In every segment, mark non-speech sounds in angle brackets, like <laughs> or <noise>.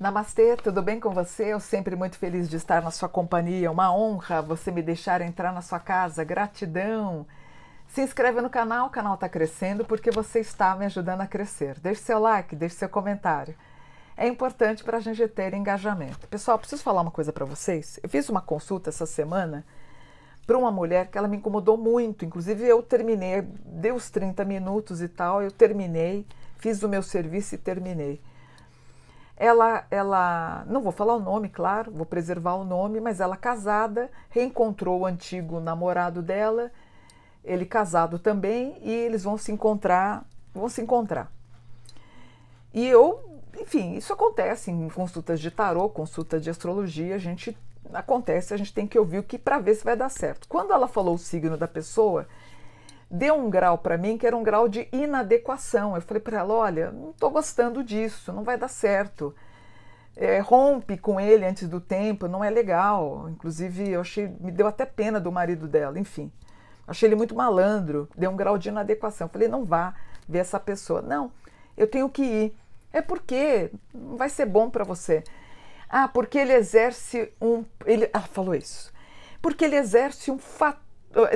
Namastê, tudo bem com você? Eu sempre muito feliz de estar na sua companhia. Uma honra você me deixar entrar na sua casa. Gratidão. Se inscreve no canal, o canal está crescendo porque você está me ajudando a crescer. Deixe seu like, deixe seu comentário. É importante para a gente ter engajamento. Pessoal, preciso falar uma coisa para vocês. Eu fiz uma consulta essa semana para uma mulher que ela me incomodou muito. Inclusive, eu terminei, deu os 30 minutos e tal, eu terminei, fiz o meu serviço e terminei ela, ela, não vou falar o nome, claro, vou preservar o nome, mas ela casada, reencontrou o antigo namorado dela, ele casado também, e eles vão se encontrar, vão se encontrar. E eu, enfim, isso acontece em consultas de tarô, consulta de astrologia, a gente acontece, a gente tem que ouvir o que para ver se vai dar certo. Quando ela falou o signo da pessoa, deu um grau para mim que era um grau de inadequação. Eu falei para ela: olha, não estou gostando disso, não vai dar certo. É, rompe com ele antes do tempo, não é legal. Inclusive, eu achei, me deu até pena do marido dela, enfim. Achei ele muito malandro, deu um grau de inadequação. Eu falei: não vá ver essa pessoa. Não, eu tenho que ir. É porque não vai ser bom para você. Ah, porque ele exerce um. Ele, ela falou isso. Porque ele exerce um fator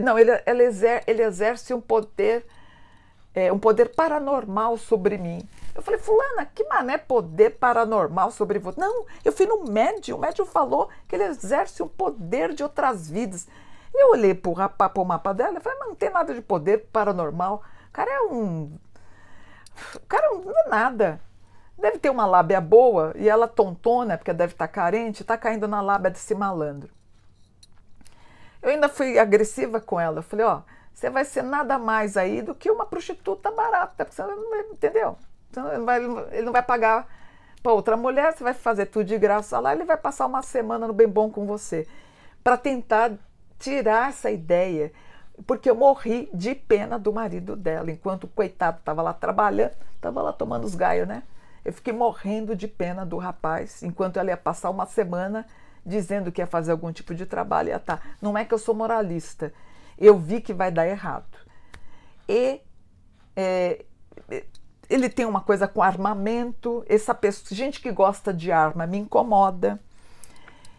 não, ele, ele, exer, ele exerce um poder, é, um poder paranormal sobre mim. Eu falei, fulana, que mané poder paranormal sobre você? Não, eu fui no médium, o médium falou que ele exerce um poder de outras vidas. E eu olhei para o mapa dela e falei, mas não tem nada de poder paranormal. O cara é um... O cara é não é nada. Deve ter uma lábia boa e ela tontona, porque deve estar tá carente, está caindo na lábia desse malandro. Eu ainda fui agressiva com ela. Eu falei, ó, oh, você vai ser nada mais aí do que uma prostituta barata, porque você não vai, entendeu? Você não vai, ele não vai pagar para outra mulher, você vai fazer tudo de graça lá, ele vai passar uma semana no bem bom com você. Para tentar tirar essa ideia, porque eu morri de pena do marido dela, enquanto o coitado estava lá trabalhando, estava lá tomando os gaios, né? Eu fiquei morrendo de pena do rapaz, enquanto ela ia passar uma semana dizendo que ia fazer algum tipo de trabalho, ia estar. Tá. Não é que eu sou moralista. Eu vi que vai dar errado. E é, ele tem uma coisa com armamento, essa pessoa, gente que gosta de arma me incomoda.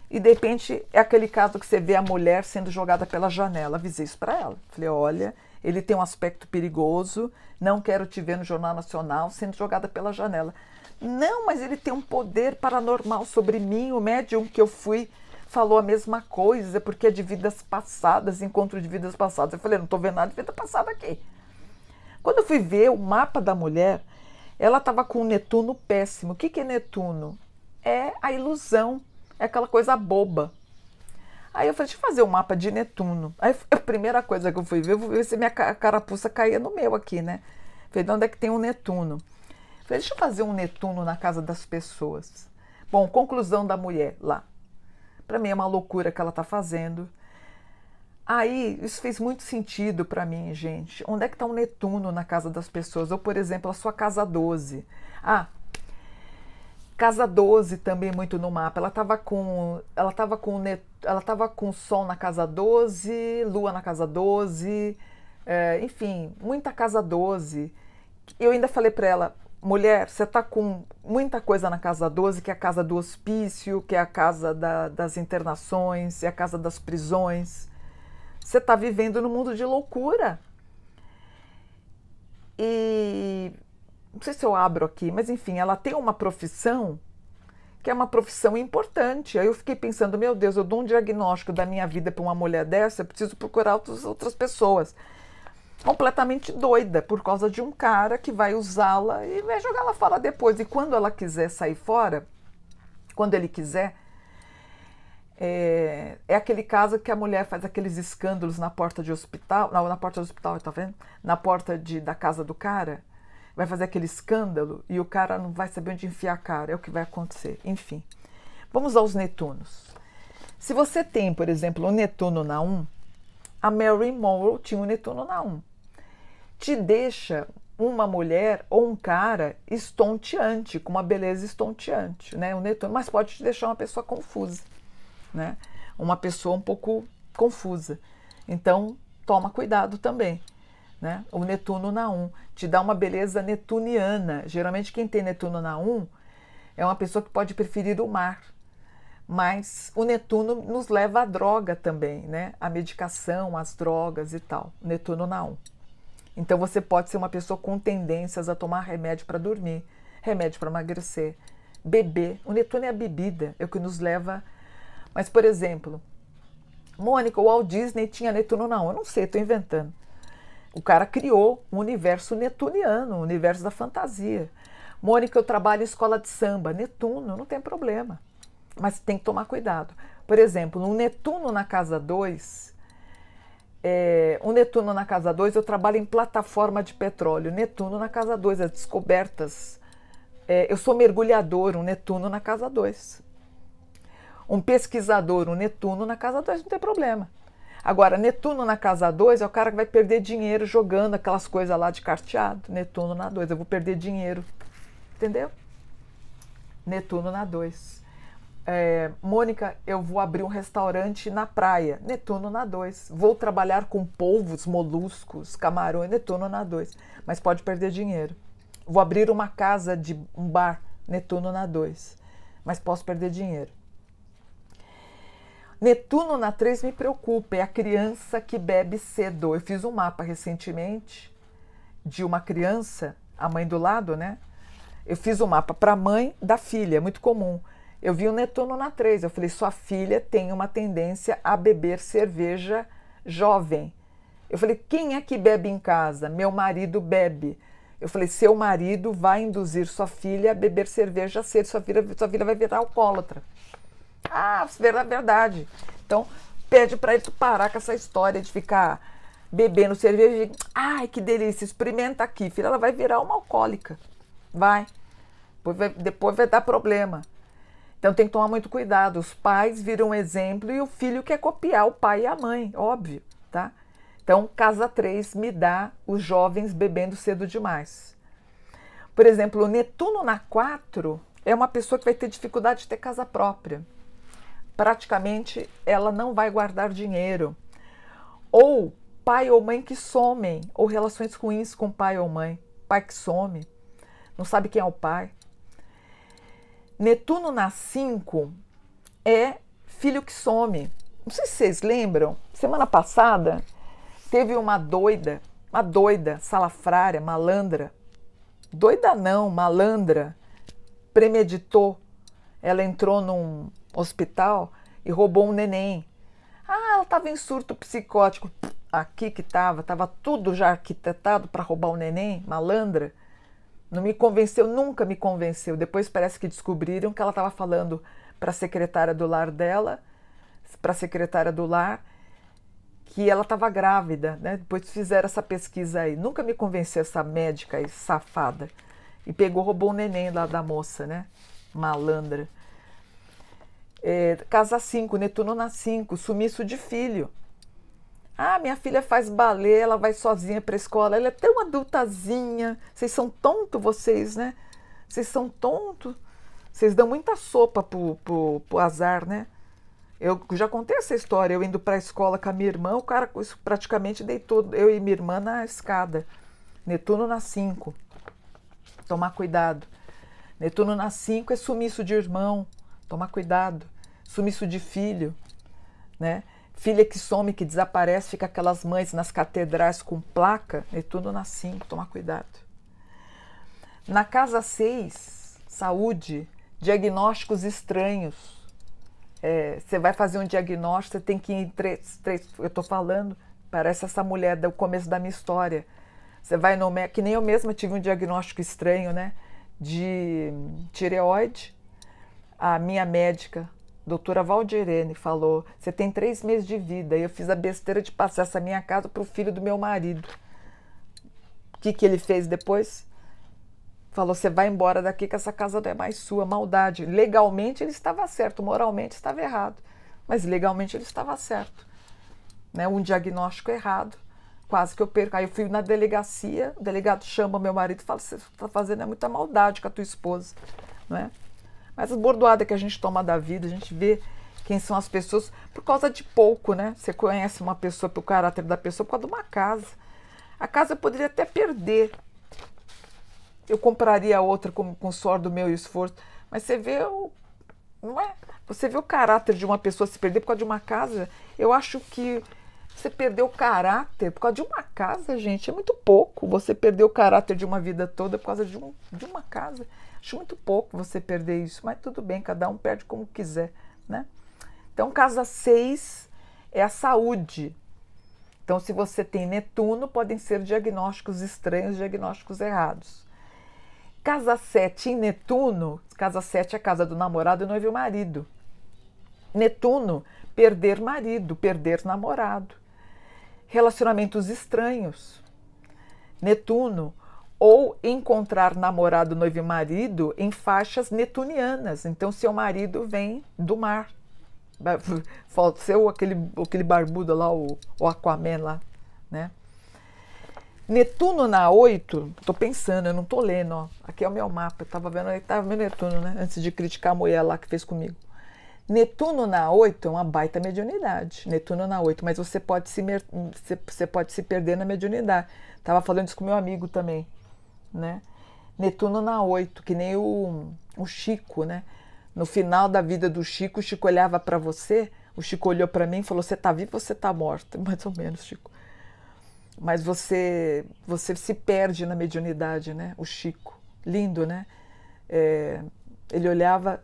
E de repente é aquele caso que você vê a mulher sendo jogada pela janela. Avisei isso para ela. Falei, olha, ele tem um aspecto perigoso, não quero te ver no Jornal Nacional sendo jogada pela janela. Não, mas ele tem um poder paranormal sobre mim, o médium que eu fui falou a mesma coisa, porque é de vidas passadas, encontro de vidas passadas. Eu falei, não estou vendo nada de vida passada aqui. Quando eu fui ver o mapa da mulher, ela estava com um Netuno péssimo. O que, que é Netuno? É a ilusão, é aquela coisa boba. Aí eu falei, deixa eu fazer um mapa de Netuno. Aí a primeira coisa que eu fui ver, eu vou ver se minha carapuça caía no meu aqui, né? Falei, de onde é que tem um Netuno? Falei, deixa eu fazer um Netuno na casa das pessoas. Bom, conclusão da mulher lá. Para mim é uma loucura que ela tá fazendo. Aí, isso fez muito sentido para mim, gente. Onde é que está o Netuno na casa das pessoas? Ou, por exemplo, a sua casa 12. Ah, Casa 12 também é muito no mapa. Ela estava com ela tava com ela tava com sol na casa 12, lua na casa 12, é, enfim, muita casa 12. Eu ainda falei para ela, mulher, você está com muita coisa na casa 12, que é a casa do hospício, que é a casa da, das internações, é a casa das prisões. Você está vivendo num mundo de loucura. E não sei se eu abro aqui, mas enfim, ela tem uma profissão que é uma profissão importante. Aí eu fiquei pensando, meu Deus, eu dou um diagnóstico da minha vida para uma mulher dessa, eu preciso procurar outras, outras pessoas. Completamente doida por causa de um cara que vai usá-la e vai jogar ela fora depois. E quando ela quiser sair fora, quando ele quiser, é, é, aquele caso que a mulher faz aqueles escândalos na porta de hospital, na, na porta do hospital, tá vendo? Na porta de, da casa do cara vai fazer aquele escândalo e o cara não vai saber onde enfiar a cara, é o que vai acontecer. Enfim, vamos aos Netunos. Se você tem, por exemplo, o Netuno na 1, a Mary Monroe tinha o um Netuno na 1. Te deixa uma mulher ou um cara estonteante, com uma beleza estonteante, né? O Netuno, mas pode te deixar uma pessoa confusa, né? Uma pessoa um pouco confusa. Então, toma cuidado também né? O Netuno na 1 te dá uma beleza netuniana. Geralmente quem tem Netuno na 1 é uma pessoa que pode preferir o mar. Mas o Netuno nos leva à droga também, né? A medicação, as drogas e tal. Netuno na 1. Então você pode ser uma pessoa com tendências a tomar remédio para dormir, remédio para emagrecer, beber. O Netuno é a bebida, é o que nos leva. Mas, por exemplo, Mônica, o Walt Disney tinha Netuno na 1. Eu não sei, estou inventando o cara criou um universo netuniano, um universo da fantasia. Mônica, eu trabalho em escola de samba, Netuno, não tem problema. Mas tem que tomar cuidado. Por exemplo, um Netuno na casa 2, é, um Netuno na casa 2, eu trabalho em plataforma de petróleo. Netuno na casa 2, as descobertas. É, eu sou mergulhador, um Netuno na casa 2. Um pesquisador, um Netuno na casa 2, não tem problema. Agora, Netuno na casa 2 é o cara que vai perder dinheiro jogando aquelas coisas lá de carteado. Netuno na 2, eu vou perder dinheiro. Entendeu? Netuno na 2. É, Mônica, eu vou abrir um restaurante na praia. Netuno na 2. Vou trabalhar com polvos, moluscos, camarões. Netuno na 2. Mas pode perder dinheiro. Vou abrir uma casa de um bar. Netuno na 2. Mas posso perder dinheiro. Netuno na 3 me preocupa, é a criança que bebe cedo. Eu fiz um mapa recentemente de uma criança, a mãe do lado, né? Eu fiz um mapa para a mãe da filha, é muito comum. Eu vi o Netuno na 3, eu falei, sua filha tem uma tendência a beber cerveja jovem. Eu falei, quem é que bebe em casa? Meu marido bebe. Eu falei, seu marido vai induzir sua filha a beber cerveja cedo, sua filha, sua filha vai virar alcoólatra. Ah, verdade. Então, pede para ele parar com essa história de ficar bebendo cerveja. Ai, que delícia, experimenta aqui. Filha, ela vai virar uma alcoólica. Vai. Depois vai, depois vai dar problema. Então tem que tomar muito cuidado. Os pais viram exemplo e o filho quer copiar o pai e a mãe, óbvio, tá? Então, casa 3 me dá os jovens bebendo cedo demais. Por exemplo, o Netuno na 4 é uma pessoa que vai ter dificuldade de ter casa própria praticamente ela não vai guardar dinheiro. Ou pai ou mãe que somem, ou relações ruins com pai ou mãe, pai que some, não sabe quem é o pai. Netuno na 5 é filho que some. Não sei se vocês lembram, semana passada teve uma doida, uma doida, salafrária, malandra. Doida não, malandra, premeditou. Ela entrou num, hospital e roubou um neném. Ah, ela estava em surto psicótico. Aqui que estava, estava tudo já arquitetado para roubar o neném, malandra. Não me convenceu, nunca me convenceu. Depois parece que descobriram que ela estava falando para a secretária do lar dela, para a secretária do lar, que ela estava grávida, né? Depois fizeram essa pesquisa aí. Nunca me convenceu essa médica aí, safada. E pegou, roubou o neném lá da moça, né? Malandra é, casa 5, Netuno na 5, sumiço de filho. Ah, minha filha faz balé, ela vai sozinha para a escola, ela é tão adultazinha. Vocês são tonto vocês, né? Vocês são tonto. Vocês dão muita sopa pro, azar, né? Eu já contei essa história, eu indo para a escola com a minha irmã, o cara praticamente deitou eu e minha irmã na escada. Netuno na 5. Tomar cuidado. Netuno na 5 é sumiço de irmão. Tomar cuidado sumiço de filho, né? Filha que some, que desaparece, fica aquelas mães nas catedrais com placa, e tudo na 5, tomar cuidado. Na casa 6, saúde, diagnósticos estranhos. É, você vai fazer um diagnóstico, você tem que ir três, três eu estou falando, parece essa mulher do começo da minha história. Você vai no que nem eu mesma tive um diagnóstico estranho, né? De tireoide. A minha médica doutora Valdirene falou: você tem três meses de vida. E eu fiz a besteira de passar essa minha casa para o filho do meu marido. O que, que ele fez depois? Falou: você vai embora daqui que essa casa não é mais sua. Maldade. Legalmente ele estava certo, moralmente estava errado. Mas legalmente ele estava certo. Né? Um diagnóstico errado. Quase que eu perco. Aí eu fui na delegacia, o delegado chama meu marido e fala: você está fazendo é muita maldade com a tua esposa. Não é? Mas as bordoadas que a gente toma da vida, a gente vê quem são as pessoas por causa de pouco, né? Você conhece uma pessoa pelo caráter da pessoa por causa de uma casa. A casa eu poderia até perder. Eu compraria outra com, com o suor do meu esforço. Mas você vê o. Não é? Você vê o caráter de uma pessoa se perder por causa de uma casa. Eu acho que você perdeu o caráter por causa de uma casa, gente. É muito pouco. Você perdeu o caráter de uma vida toda por causa de, um, de uma casa. Acho muito pouco você perder isso, mas tudo bem, cada um perde como quiser, né? Então, casa 6 é a saúde. Então, se você tem Netuno, podem ser diagnósticos estranhos, diagnósticos errados. Casa 7 em Netuno, casa 7 é a casa do namorado, noivo e marido. Netuno, perder marido, perder namorado relacionamentos estranhos. Netuno, ou encontrar namorado, noivo e marido em faixas netunianas. Então, seu marido vem do mar. <laughs> Seu aquele, aquele barbudo lá, o, o Aquaman lá, né? Netuno na 8, tô pensando, eu não tô lendo, ó. Aqui é o meu mapa, eu tava vendo, eu tava vendo Netuno, né? Antes de criticar a mulher lá que fez comigo. Netuno na 8 é uma baita mediunidade. Netuno na 8, mas você pode se, hum, você pode se perder na mediunidade. Tava falando isso com meu amigo também, né? Netuno na 8, que nem o, o Chico, né? No final da vida do Chico, o Chico olhava para você, o Chico olhou para mim e falou: "Você tá vivo, você tá morto? <laughs> mais ou menos, Chico. Mas você você se perde na mediunidade, né? O Chico, lindo, né? É, ele olhava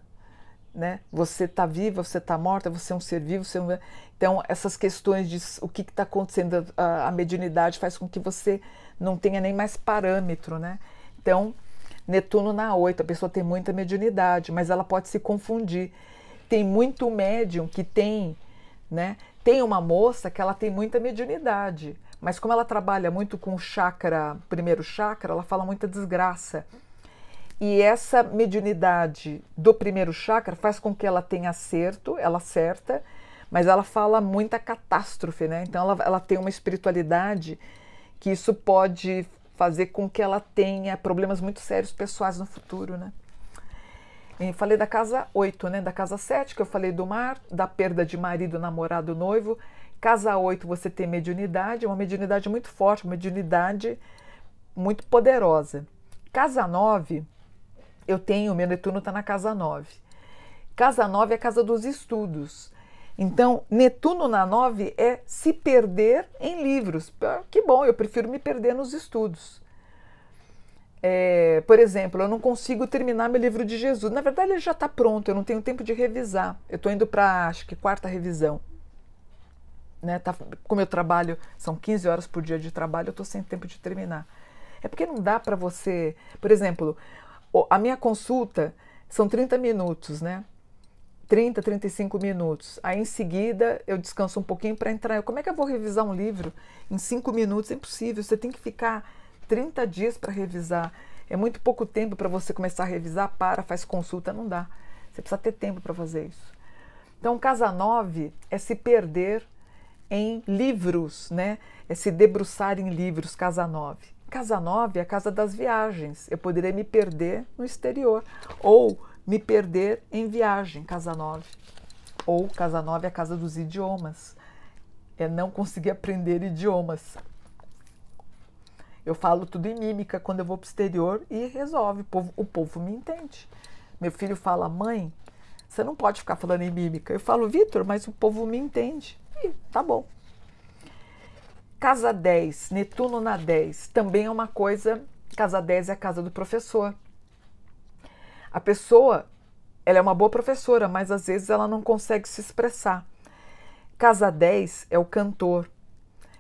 né? Você está viva, você está morta, você é um ser vivo. É um... Então, essas questões de o que está acontecendo, a, a, mediunidade faz com que você não tenha nem mais parâmetro, né? Então, Netuno na oito, a pessoa tem muita mediunidade, mas ela pode se confundir. Tem muito médium que tem, né? Tem uma moça que ela tem muita mediunidade, mas como ela trabalha muito com o chakra, primeiro chakra, ela fala muita desgraça. E essa mediunidade do primeiro chakra faz com que ela tenha acerto, ela acerta, mas ela fala muita catástrofe, né? Então ela, ela tem uma espiritualidade que isso pode fazer com que ela tenha problemas muito sérios pessoais no futuro, né? Eu falei da casa 8, né? Da casa 7, que eu falei do mar, da perda de marido, namorado, noivo. Casa 8, você tem mediunidade, uma mediunidade muito forte, uma mediunidade muito poderosa. Casa 9, eu tenho, meu Netuno está na casa 9. Casa 9 é a casa dos estudos. Então, Netuno na 9 é se perder em livros. Que bom, eu prefiro me perder nos estudos. É, por exemplo, eu não consigo terminar meu livro de Jesus. Na verdade, ele já está pronto, eu não tenho tempo de revisar. Eu estou indo para, acho que, quarta revisão. Né? Tá, como eu trabalho, são 15 horas por dia de trabalho, eu estou sem tempo de terminar. É porque não dá para você. Por exemplo, a minha consulta são 30 minutos, né? 30, 35 minutos. Aí em seguida eu descanso um pouquinho para entrar. Como é que eu vou revisar um livro em 5 minutos? É impossível. Você tem que ficar 30 dias para revisar. É muito pouco tempo para você começar a revisar, para, faz consulta, não dá. Você precisa ter tempo para fazer isso. Então, casa 9 é se perder em livros, né? É se debruçar em livros, casa 9. Casa Nova é a casa das viagens. Eu poderia me perder no exterior ou me perder em viagem, Casa Nova. Ou Casa Nova é a casa dos idiomas. É não conseguir aprender idiomas. Eu falo tudo em mímica quando eu vou para o exterior e resolve. O povo, o povo me entende. Meu filho fala, mãe, você não pode ficar falando em mímica. Eu falo, Vitor, mas o povo me entende. E tá bom. Casa 10, Netuno na 10, também é uma coisa. Casa 10 é a casa do professor. A pessoa, ela é uma boa professora, mas às vezes ela não consegue se expressar. Casa 10 é o cantor.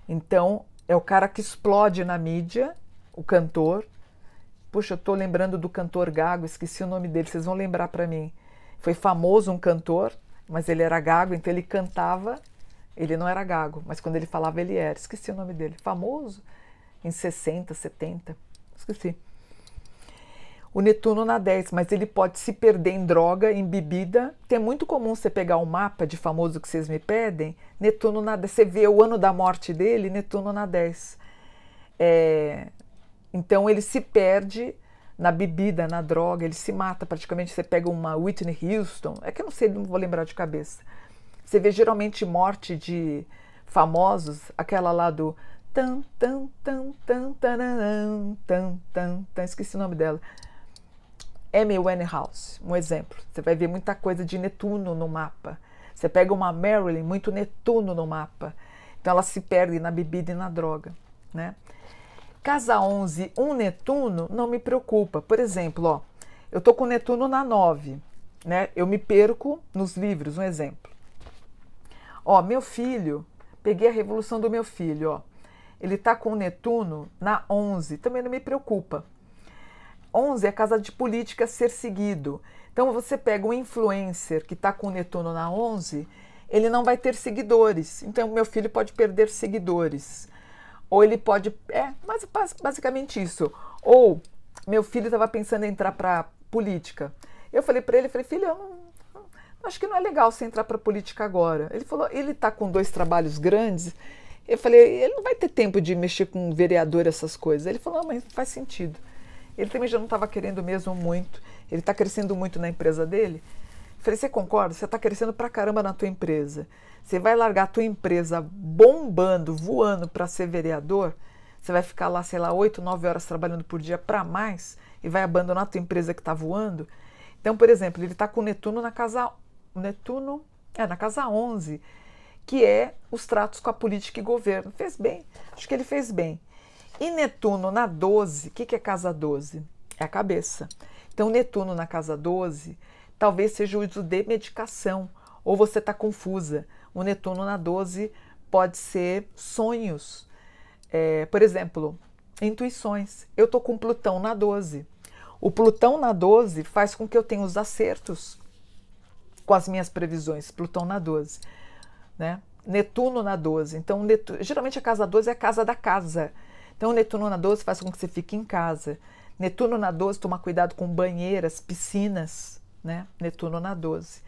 Então, é o cara que explode na mídia, o cantor. Puxa, eu tô lembrando do cantor gago, esqueci o nome dele, vocês vão lembrar para mim. Foi famoso um cantor, mas ele era gago, então ele cantava ele não era gago, mas quando ele falava, ele era. Esqueci o nome dele. Famoso em 60, 70. Esqueci. O Netuno na 10, mas ele pode se perder em droga, em bebida. Tem é muito comum você pegar um mapa de famoso que vocês me pedem. Netuno na 10. Você vê o ano da morte dele, Netuno na 10. É, então ele se perde na bebida, na droga, ele se mata praticamente. Você pega uma Whitney Houston, é que eu não sei, não vou lembrar de cabeça. Você vê geralmente morte de famosos, aquela lá do tan tan tan tan tan tan tan tan, esqueci o nome dela. Amy Winehouse, um exemplo. Você vai ver muita coisa de Netuno no mapa. Você pega uma Marilyn, muito Netuno no mapa. Então ela se perde na bebida e na droga, né? Casa 11, um Netuno, não me preocupa. Por exemplo, ó, eu tô com Netuno na 9, né? Eu me perco nos livros, um exemplo. Ó, meu filho, peguei a revolução do meu filho, ó. Ele tá com o Netuno na 11, também não me preocupa. 11 é a casa de política ser seguido. Então você pega um influencer que tá com o Netuno na 11, ele não vai ter seguidores. Então meu filho pode perder seguidores. Ou ele pode. É, mas é basicamente isso. Ou meu filho estava pensando em entrar para política. Eu falei para ele, falei, filho, eu não acho que não é legal você entrar para política agora. Ele falou, ele está com dois trabalhos grandes. Eu falei, ele não vai ter tempo de mexer com um vereador essas coisas. Ele falou, não, mas faz sentido. Ele também já não estava querendo mesmo muito. Ele está crescendo muito na empresa dele. Eu falei, você concorda? Você está crescendo pra caramba na tua empresa. Você vai largar a tua empresa bombando, voando para ser vereador? Você vai ficar lá, sei lá, oito, nove horas trabalhando por dia para mais e vai abandonar a tua empresa que está voando? Então, por exemplo, ele está com o Netuno na casa o Netuno, é, é, na casa 11, que é os tratos com a política e governo. Fez bem, acho que ele fez bem. E Netuno na 12, o que, que é casa 12? É a cabeça. Então, Netuno na casa 12 talvez seja o uso de medicação, ou você está confusa. O Netuno na 12 pode ser sonhos, é, por exemplo, intuições. Eu estou com Plutão na 12. O Plutão na 12 faz com que eu tenha os acertos com as minhas previsões, Plutão na 12, né? Netuno na 12. Então, geralmente a casa 12 é a casa da casa. Então, Netuno na 12 faz com que você fique em casa. Netuno na 12, toma cuidado com banheiras, piscinas, né? Netuno na 12.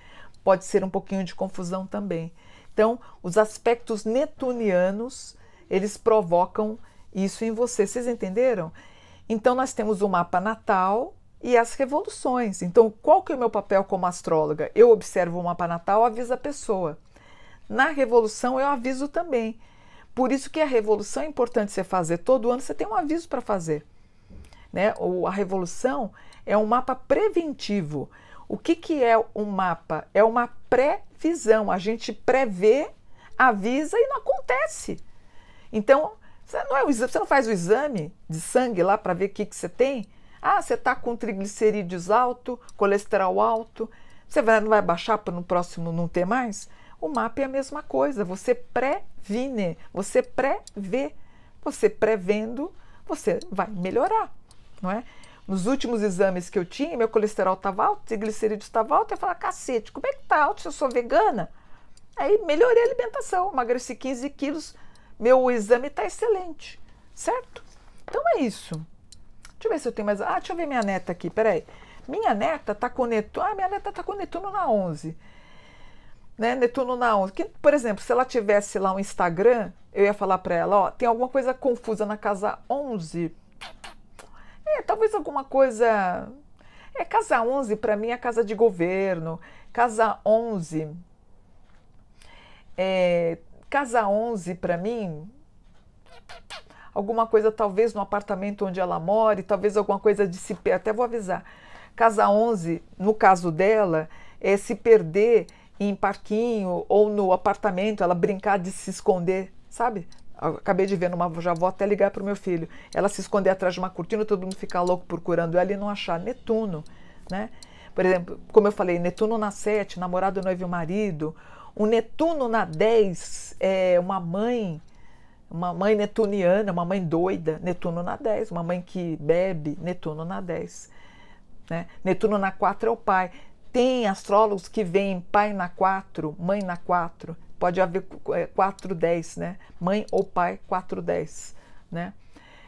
Pode ser um pouquinho de confusão também. Então, os aspectos netunianos, eles provocam isso em você. Vocês entenderam? Então, nós temos o mapa natal, e as revoluções. Então, qual que é o meu papel como astróloga? Eu observo o mapa natal, aviso a pessoa. Na revolução eu aviso também. Por isso que a revolução é importante você fazer todo ano, você tem um aviso para fazer. Né? Ou a revolução é um mapa preventivo. O que, que é um mapa? É uma previsão. A gente prevê, avisa e não acontece. Então, você não, é, você não faz o exame de sangue lá para ver o que, que você tem? Ah, você está com triglicerídeos alto, colesterol alto, você vai, não vai baixar para no próximo não ter mais? O MAP é a mesma coisa, você previne, você prevê. Você prevendo, você vai melhorar, não é? Nos últimos exames que eu tinha, meu colesterol estava alto, triglicerídeos estava alto, eu falava, cacete, como é que está alto se eu sou vegana? Aí melhorei a alimentação, emagreci 15 quilos, meu exame está excelente, certo? Então é isso. Deixa eu ver se eu tenho mais. Ah, deixa eu ver minha neta aqui, peraí. Minha neta tá com Netuno. Ah, minha neta tá com Netuno na 11. Né? Netuno na 11. Que, por exemplo, se ela tivesse lá um Instagram, eu ia falar pra ela: ó, tem alguma coisa confusa na casa 11. É, talvez alguma coisa. É, casa 11 pra mim é casa de governo. Casa 11. É, casa 11 pra mim alguma coisa talvez no apartamento onde ela mora, talvez alguma coisa de se até vou avisar. Casa 11, no caso dela, é se perder em parquinho ou no apartamento, ela brincar de se esconder, sabe? acabei de ver numa, já vou até ligar para o meu filho. Ela se esconder atrás de uma cortina, todo mundo ficar louco procurando ela e não achar Netuno, né? Por exemplo, como eu falei, Netuno na 7, namorado, noivo e marido. O Netuno na 10 é uma mãe uma mãe netuniana, uma mãe doida, Netuno na 10. Uma mãe que bebe, Netuno na 10. Né? Netuno na 4 é o pai. Tem astrólogos que veem pai na 4, mãe na 4. Pode haver 4, 10, é, né? Mãe ou pai 410, né?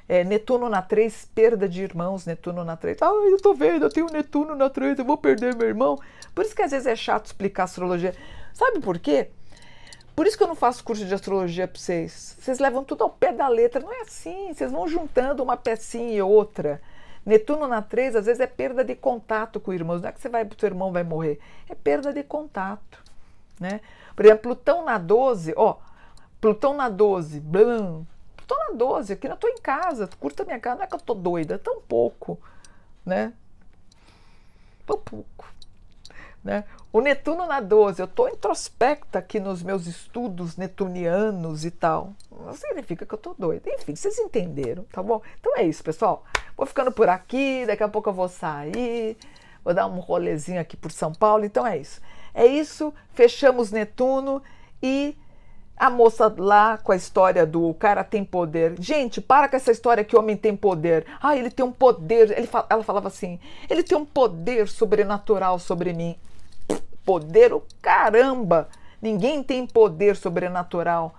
É, Netuno na 3, perda de irmãos, Netuno na 3. Ah, eu tô vendo, eu tenho Netuno na 3, eu vou perder meu irmão. Por isso que às vezes é chato explicar astrologia. Sabe por quê? Por isso que eu não faço curso de astrologia para vocês. Vocês levam tudo ao pé da letra. Não é assim. Vocês vão juntando uma pecinha e outra. Netuno na 3, às vezes é perda de contato com o irmão. Não é que você vai, seu irmão vai morrer. É perda de contato. Né? Por exemplo, Plutão na 12, ó. Plutão na 12, blam. Plutão na 12, aqui eu estou em casa, curta minha casa. Não é que eu estou doida, é tão pouco. Né? Tão pouco. Né? O Netuno na 12, eu estou introspecta aqui nos meus estudos netunianos e tal. Não significa que eu estou doida. Enfim, vocês entenderam, tá bom? Então é isso, pessoal. Vou ficando por aqui, daqui a pouco eu vou sair, vou dar um rolezinho aqui por São Paulo. Então é isso. É isso, fechamos Netuno e a moça lá com a história do cara tem poder. Gente, para com essa história que o homem tem poder. Ah, ele tem um poder. Ele, ela falava assim: ele tem um poder sobrenatural sobre mim poder, o caramba! Ninguém tem poder sobrenatural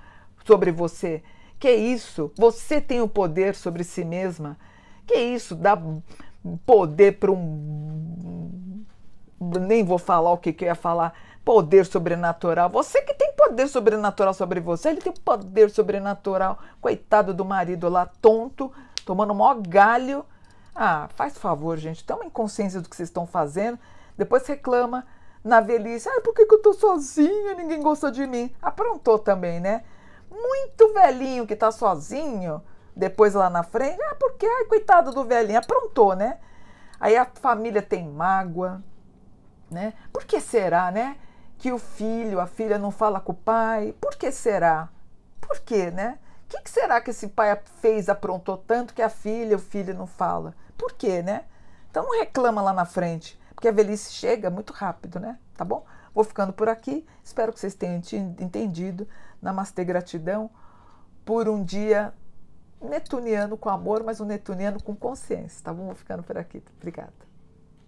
sobre você. Que isso? Você tem o poder sobre si mesma. Que isso? Dá poder para um. Nem vou falar o que, que eu ia falar. Poder sobrenatural. Você que tem poder sobrenatural sobre você, ele tem poder sobrenatural. Coitado do marido lá, tonto, tomando mó galho. Ah, faz favor, gente. em consciência do que vocês estão fazendo. Depois reclama na velhice. Ah, por que, que eu tô sozinha? Ninguém gosta de mim. Aprontou também, né? Muito velhinho que tá sozinho, depois lá na frente. Ah, porque, ai, coitado do velhinho, aprontou, né? Aí a família tem mágoa, né? Por que será, né? Que o filho, a filha não fala com o pai? Por que será? Por quê, né? O que, que será que esse pai fez, aprontou tanto que a filha, o filho não fala? Por quê, né? Então reclama lá na frente que a velhice chega muito rápido, né? Tá bom? Vou ficando por aqui. Espero que vocês tenham entendido. Namastê, gratidão por um dia netuniano com amor, mas um netuniano com consciência, tá bom? Vou ficando por aqui. Obrigada.